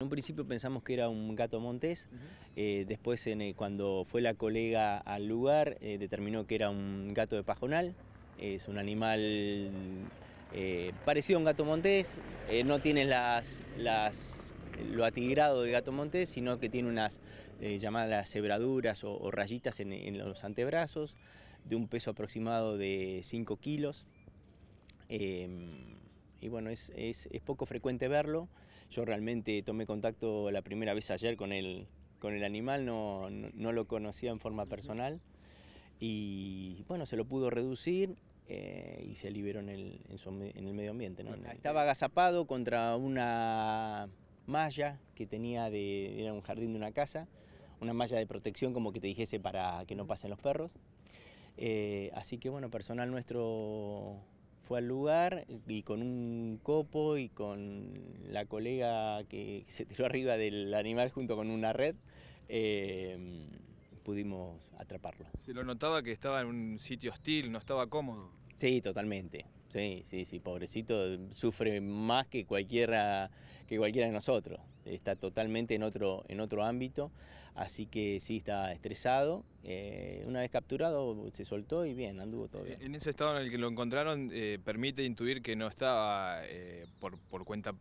En un principio pensamos que era un gato montés, eh, después eh, cuando fue la colega al lugar eh, determinó que era un gato de pajonal, es un animal parecido a un gato montés, no tiene lo atigrado de gato montés, sino que tiene unas llamadas cebraduras o, rayitas en, en, los antebrazos, de un peso aproximado de 5 kilos y bueno, es, es, poco frecuente verlo. Yo realmente tomé contacto la primera vez ayer con el, con el animal, no, no, lo conocía en forma personal y bueno, se lo pudo reducir eh, y se liberó en el, en, el medio ambiente. Estaba agazapado contra una malla que tenía de era un jardín de una casa, una malla de protección como que te dijese para que no pasen los perros. Eh, así que bueno, personal nuestro fue al lugar y con un copo y con la colega que se tiró arriba del animal junto con una red, em, pudimos atraparlo. Se lo notaba que estaba en un sitio hostil, no estaba cómodo. Sí, totalmente. Sí, sí, sí, pobrecito, sufre más que cualquiera que cualquiera de nosotros. Está totalmente en otro, en otro ámbito, así que sí está estresado. Eh, una vez capturado se soltó y bien, anduvo todo bien. En ese estado en el que lo encontraron, eh, permite intuir que no estaba eh, por, cuenta,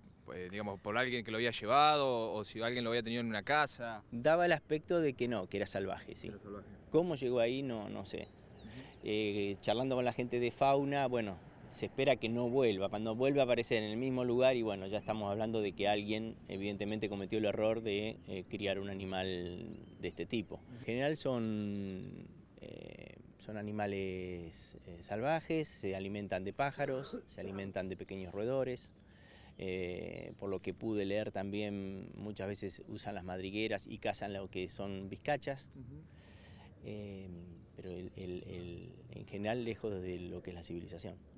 digamos, por alguien que lo había llevado o si alguien lo había tenido en una casa. Daba el aspecto de que no, que era salvaje, sí. ¿Cómo llegó ahí? No, no sé. charlando con la gente de fauna, bueno, se espera que no vuelva. Cuando vuelve a aparecer en el mismo lugar y bueno, ya estamos hablando de que alguien evidentemente cometió el error de eh, criar un animal de este tipo. En general son, eh, son animales eh, salvajes, se alimentan de pájaros, se alimentan de pequeños roedores. por lo que pude leer también muchas veces usan las madrigueras y cazan lo que son vizcachas. pero en general lejos de lo que es la civilización.